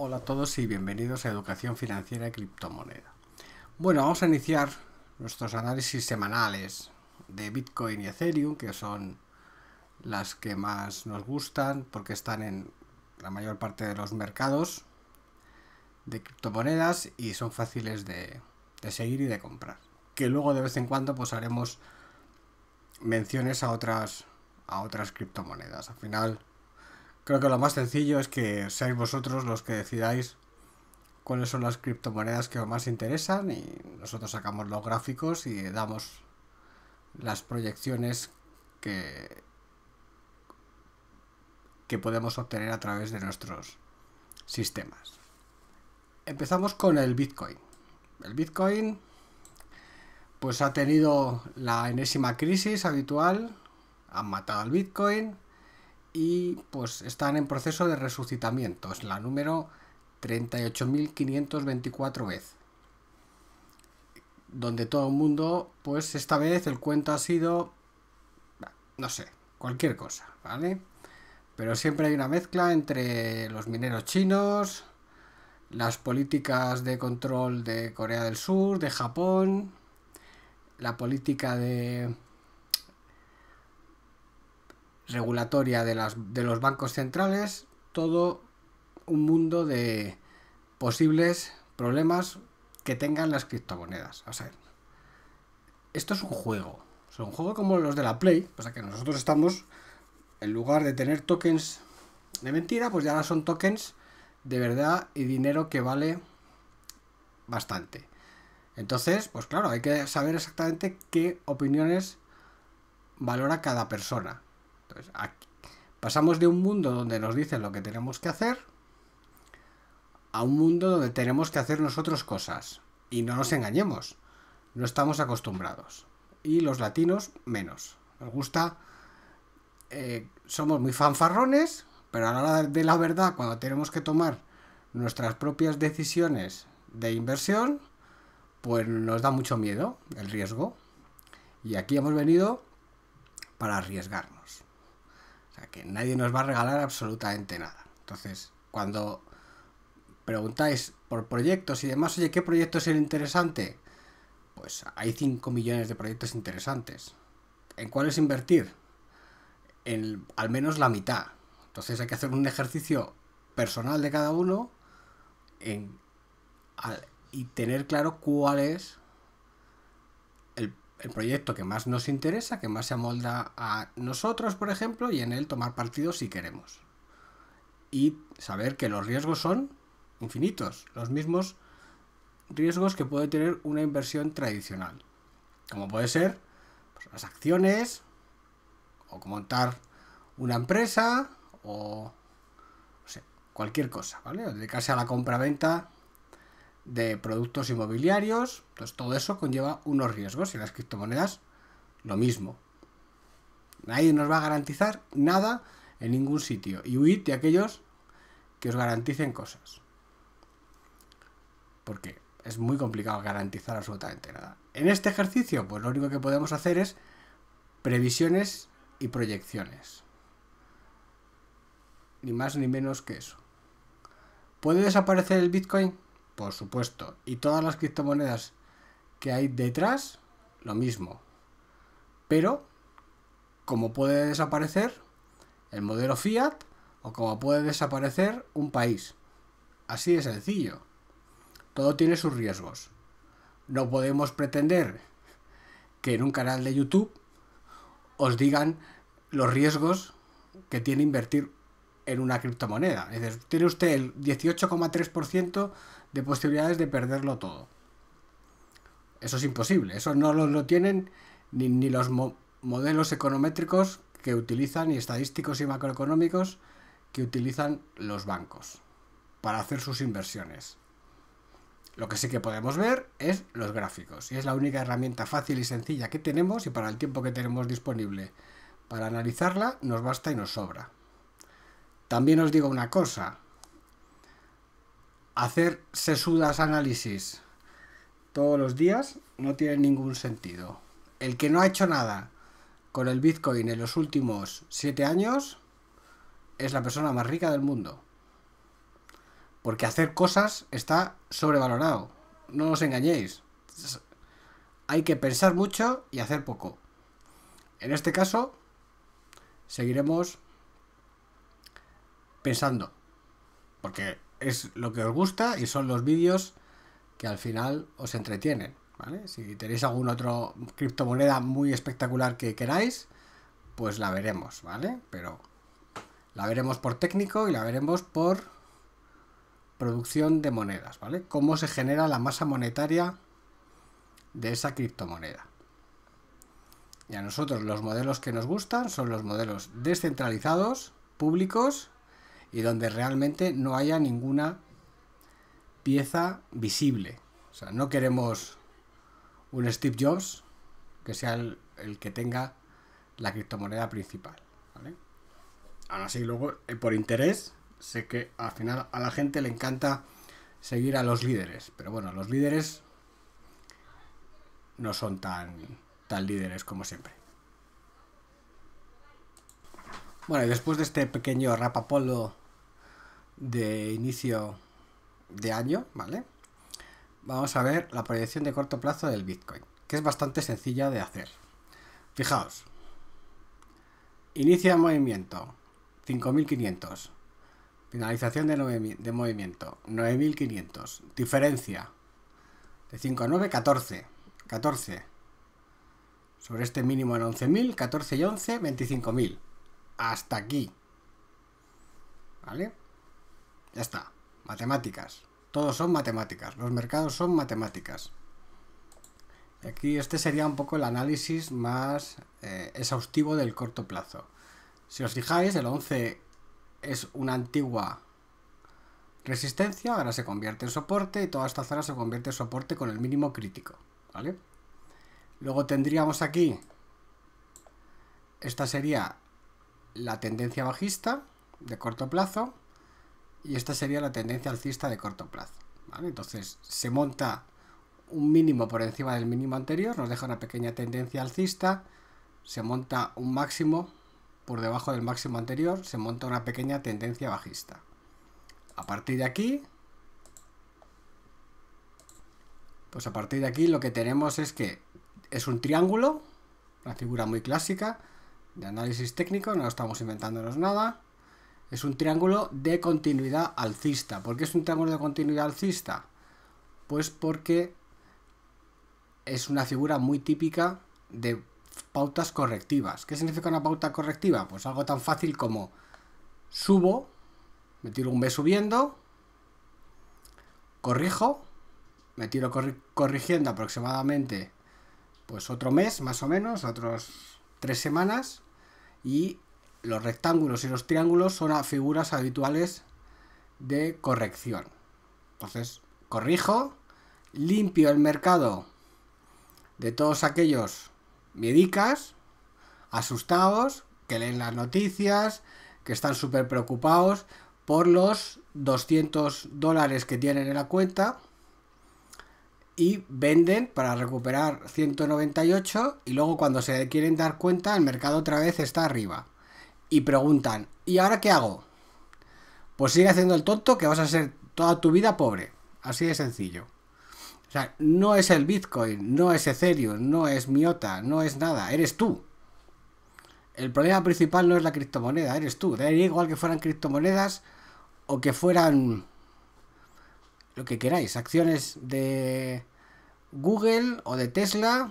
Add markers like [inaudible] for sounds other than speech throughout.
Hola a todos y bienvenidos a Educación Financiera y Criptomoneda. Bueno, vamos a iniciar nuestros análisis semanales de Bitcoin y Ethereum, que son las que más nos gustan porque están en la mayor parte de los mercados de criptomonedas y son fáciles de, seguir y de comprar. Que luego de vez en cuando pues haremos menciones a otras a otras criptomonedas. Al final Creo que lo más sencillo es que seáis vosotros los que decidáis cuáles son las criptomonedas que más interesan y nosotros sacamos los gráficos y damos las proyecciones que, que podemos obtener a través de nuestros sistemas. Empezamos con el Bitcoin. El Bitcoin pues ha tenido la enésima crisis habitual, han matado al Bitcoin, y pues están en proceso de resucitamiento. Es la número 38.524 vez. Donde todo el mundo, pues esta vez el cuento ha sido, no sé, cualquier cosa, ¿vale? Pero siempre hay una mezcla entre los mineros chinos, las políticas de control de Corea del Sur, de Japón, la política de regulatoria de, las, de los bancos centrales, todo un mundo de posibles problemas que tengan las criptomonedas. O sea, esto es un juego. es un juego como los de la Play, o sea que nosotros estamos, en lugar de tener tokens de mentira, pues ya son tokens de verdad y dinero que vale bastante. Entonces, pues claro, hay que saber exactamente qué opiniones valora cada persona. Entonces, aquí, pasamos de un mundo donde nos dicen lo que tenemos que hacer a un mundo donde tenemos que hacer nosotros cosas. Y no nos engañemos, no estamos acostumbrados. Y los latinos menos. Nos gusta, eh, somos muy fanfarrones, pero a la hora de la verdad, cuando tenemos que tomar nuestras propias decisiones de inversión, pues nos da mucho miedo el riesgo. Y aquí hemos venido para arriesgarnos que nadie nos va a regalar absolutamente nada. Entonces, cuando preguntáis por proyectos y demás, oye, ¿qué proyecto es el interesante? Pues hay 5 millones de proyectos interesantes. ¿En cuáles invertir? En al menos la mitad. Entonces hay que hacer un ejercicio personal de cada uno y tener claro cuál es el proyecto que más nos interesa, que más se amolda a nosotros, por ejemplo, y en él tomar partido si queremos. Y saber que los riesgos son infinitos, los mismos riesgos que puede tener una inversión tradicional, como puede ser pues, las acciones, o montar una empresa, o cualquier cosa, ¿vale? dedicarse a la compra-venta de productos inmobiliarios. Entonces todo eso conlleva unos riesgos y las criptomonedas lo mismo. Nadie nos va a garantizar nada en ningún sitio. Y huid de aquellos que os garanticen cosas. Porque es muy complicado garantizar absolutamente nada. En este ejercicio, pues lo único que podemos hacer es previsiones y proyecciones. Ni más ni menos que eso. ¿Puede desaparecer el Bitcoin? por supuesto. Y todas las criptomonedas que hay detrás, lo mismo. Pero, como puede desaparecer el modelo fiat o como puede desaparecer un país. Así de sencillo. Todo tiene sus riesgos. No podemos pretender que en un canal de YouTube os digan los riesgos que tiene invertir en una criptomoneda. Es decir, tiene usted el 18,3% de posibilidades de perderlo todo. Eso es imposible. Eso no lo, tienen ni, los modelos econométricos que utilizan, ni estadísticos y macroeconómicos que utilizan los bancos para hacer sus inversiones. Lo que sí que podemos ver es los gráficos. Y es la única herramienta fácil y sencilla que tenemos y para el tiempo que tenemos disponible para analizarla nos basta y nos sobra. También os digo una cosa, hacer sesudas análisis todos los días no tiene ningún sentido. El que no ha hecho nada con el Bitcoin en los últimos 7 años es la persona más rica del mundo. Porque hacer cosas está sobrevalorado. No os engañéis. Hay que pensar mucho y hacer poco. En este caso, seguiremos pensando. Porque es lo que os gusta y son los vídeos que al final os entretienen. Si tenéis algún otro criptomoneda muy espectacular que queráis, pues la veremos, ¿vale? Pero la veremos por técnico y la veremos por producción de monedas, ¿vale? Cómo se genera la masa monetaria de esa criptomoneda. Y a nosotros los modelos que nos gustan son los modelos descentralizados, públicos y donde realmente no haya ninguna pieza visible. O sea, no queremos un Steve Jobs que sea el, que tenga la criptomoneda principal. ¿vale? Aún así, luego, eh, por interés, sé que al final a la gente le encanta seguir a los líderes, pero bueno, los líderes no son tan, tan líderes como siempre. Bueno, y después de este pequeño rapapolo de inicio de año, ¿vale? Vamos a ver la proyección de corto plazo del Bitcoin, que es bastante sencilla de hacer. Fijaos. Inicia de movimiento, 5.500. Finalización de, de movimiento, 9.500. Diferencia, de 5 a 9, 14. 14. Sobre este mínimo en 11.000, 14 y 11, 25.000 hasta aquí. ¿Vale? Ya está. Matemáticas. Todos son matemáticas. Los mercados son matemáticas. Aquí este sería un poco el análisis más eh, exhaustivo del corto plazo. Si os fijáis, el 11 es una antigua resistencia, ahora se convierte en soporte y toda esta zona se convierte en soporte con el mínimo crítico. ¿vale? Luego tendríamos aquí, esta sería la tendencia bajista de corto plazo y esta sería la tendencia alcista de corto plazo. Entonces se monta un mínimo por encima del mínimo anterior, nos deja una pequeña tendencia alcista, se monta un máximo por debajo del máximo anterior, se monta una pequeña tendencia bajista. A partir de aquí, pues a partir de aquí lo que tenemos es que es un triángulo, una figura muy clásica, de análisis técnico, no estamos inventándonos nada. Es un triángulo de continuidad alcista. ¿Por qué es un triángulo de continuidad alcista? Pues porque es una figura muy típica de pautas correctivas. ¿Qué significa una pauta correctiva? Pues algo tan fácil como subo, me tiro un B subiendo, corrijo, me tiro corrigiendo aproximadamente pues otro mes más o menos, otros tres semanas, y los rectángulos y los triángulos son figuras habituales de corrección. Entonces, corrijo, limpio el mercado de todos aquellos medicas asustados, que leen las noticias, que están súper preocupados por los 200 dólares que tienen en la cuenta y venden para recuperar 198 y luego cuando se quieren dar cuenta el mercado otra vez está arriba. Y preguntan, ¿y ahora qué hago? Pues sigue haciendo el tonto que vas a ser toda tu vida pobre. Así de sencillo. O sea, no es el Bitcoin, no es Ethereum, no es Miota, no es nada, eres tú. El problema principal no es la criptomoneda, eres tú. da igual que fueran criptomonedas o que fueran lo que queráis, acciones de Google o de Tesla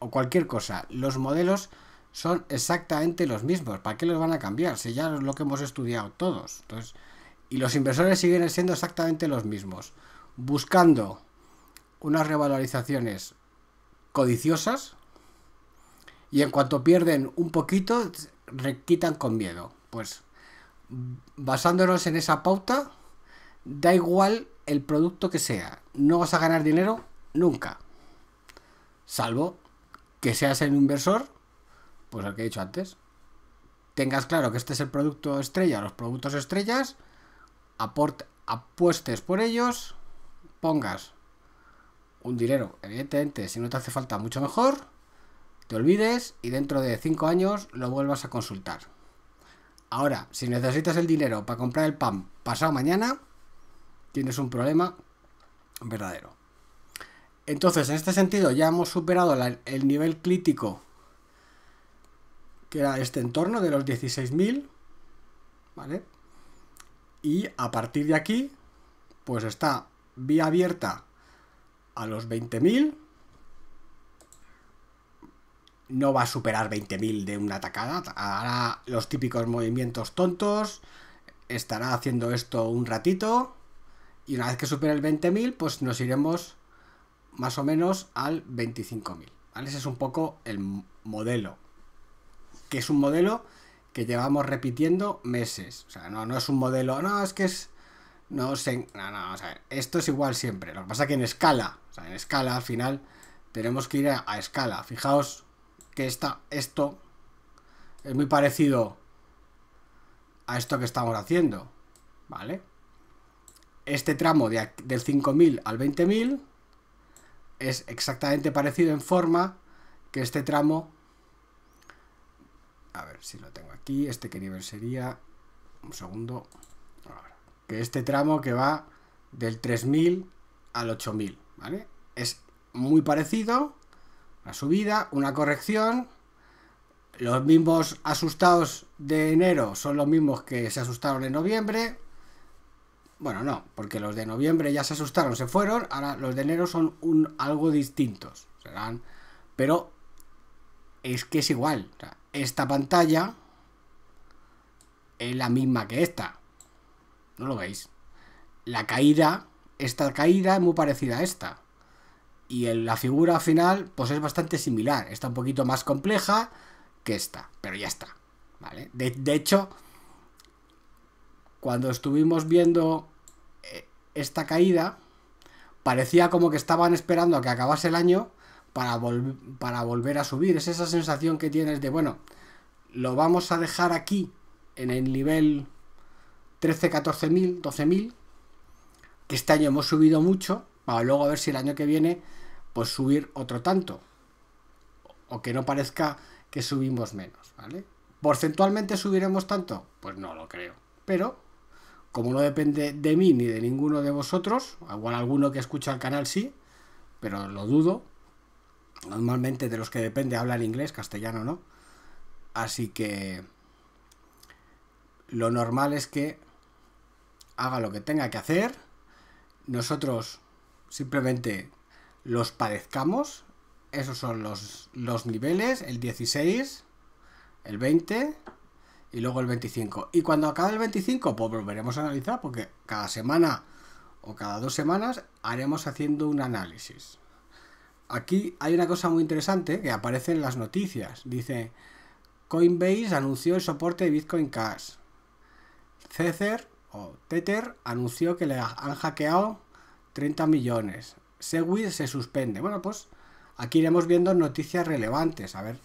o cualquier cosa. Los modelos son exactamente los mismos. ¿Para qué los van a cambiar? Si ya es lo que hemos estudiado todos. Entonces, y los inversores siguen siendo exactamente los mismos. Buscando unas revalorizaciones codiciosas y en cuanto pierden un poquito, requitan con miedo. Pues basándonos en esa pauta, da igual el producto que sea, no vas a ganar dinero nunca. Salvo que seas el inversor, pues el que he dicho antes. Tengas claro que este es el producto estrella, los productos estrellas, aporte, apuestes por ellos, pongas un dinero, evidentemente, si no te hace falta mucho mejor, te olvides y dentro de 5 años lo vuelvas a consultar. Ahora, si necesitas el dinero para comprar el pan pasado mañana, tienes un problema verdadero. Entonces, en este sentido, ya hemos superado el nivel crítico que era este entorno de los 16.000, ¿vale? Y a partir de aquí, pues está vía abierta a los 20.000. No va a superar 20.000 de una atacada. Hará los típicos movimientos tontos. Estará haciendo esto un ratito. Y una vez que supere el 20.000, pues nos iremos más o menos al 25.000. ¿vale? Ese es un poco el modelo, que es un modelo que llevamos repitiendo meses. O sea, no, no es un modelo, no, es que es... No sé, no, no, esto es igual siempre. Lo que pasa es que en escala, o sea, en escala al final tenemos que ir a, escala. Fijaos que está esto es muy parecido a esto que estamos haciendo, ¿vale? Este tramo de, del 5.000 al 20.000 es exactamente parecido en forma que este tramo... A ver si lo tengo aquí. ¿Este que nivel sería? Un segundo. Que este tramo que va del 3.000 al 8.000, ¿vale? Es muy parecido. Una subida, una corrección. Los mismos asustados de enero son los mismos que se asustaron en noviembre. Bueno, no, porque los de noviembre ya se asustaron, se fueron, ahora los de enero son un, algo distintos. Serán, pero es que es igual. esta pantalla es la misma que esta. ¿No lo veis? La caída, esta caída es muy parecida a esta. Y la figura final, pues es bastante similar. Está un poquito más compleja que esta, pero ya está. ¿Vale? de hecho, cuando estuvimos viendo eh, esta caída, parecía como que estaban esperando a que acabase el año para, para volver a subir. Es esa sensación que tienes de, bueno, lo vamos a dejar aquí en el nivel 13, 14 mil, 12 mil, que este año hemos subido mucho, para luego ver si el año que viene, pues subir otro tanto. O que no parezca que subimos menos, ¿vale? ¿Porcentualmente subiremos tanto? Pues no lo creo. Pero como no depende de mí ni de ninguno de vosotros, igual alguno que escucha el canal sí, pero lo dudo. Normalmente de los que depende hablan inglés, castellano no. Así que lo normal es que haga lo que tenga que hacer. Nosotros simplemente los parezcamos. Esos son los, los niveles, el 16, el 20, y luego el 25. Y cuando acabe el 25, pues volveremos a analizar porque cada semana o cada dos semanas haremos haciendo un análisis. Aquí hay una cosa muy interesante que aparece en las noticias. Dice, Coinbase anunció el soporte de Bitcoin Cash. Cether o Tether anunció que le han hackeado 30 millones. Segwit se suspende. Bueno, pues aquí iremos viendo noticias relevantes. A ver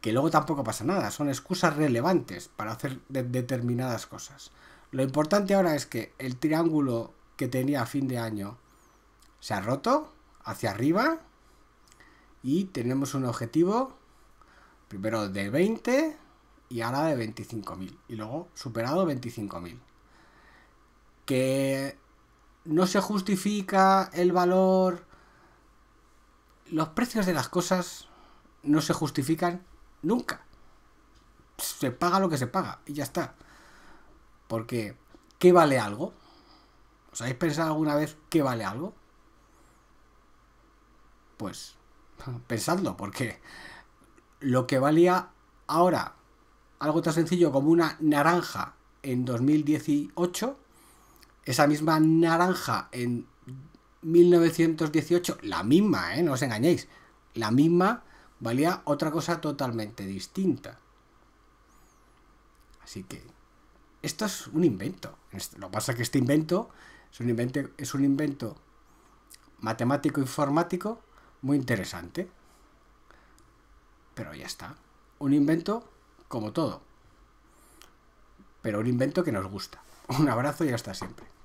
que luego tampoco pasa nada, son excusas relevantes para hacer determinadas cosas. Lo importante ahora es que el triángulo que tenía a fin de año se ha roto hacia arriba y tenemos un objetivo primero de 20 y ahora de 25.000 y luego superado 25.000. Que no se justifica el valor, los precios de las cosas no se justifican Nunca. Se paga lo que se paga y ya está. Porque, ¿qué vale algo? ¿Os habéis pensado alguna vez qué vale algo? Pues, [laughs] pensadlo, porque lo que valía ahora algo tan sencillo como una naranja en 2018, esa misma naranja en 1918, la misma, ¿eh? no os engañéis, la misma valía otra cosa totalmente distinta. Así que esto es un invento. Este, lo que pasa es que este invento es un invento, es un invento matemático informático muy interesante. Pero ya está. Un invento como todo. Pero un invento que nos gusta. [laughs] Un abrazo y hasta siempre.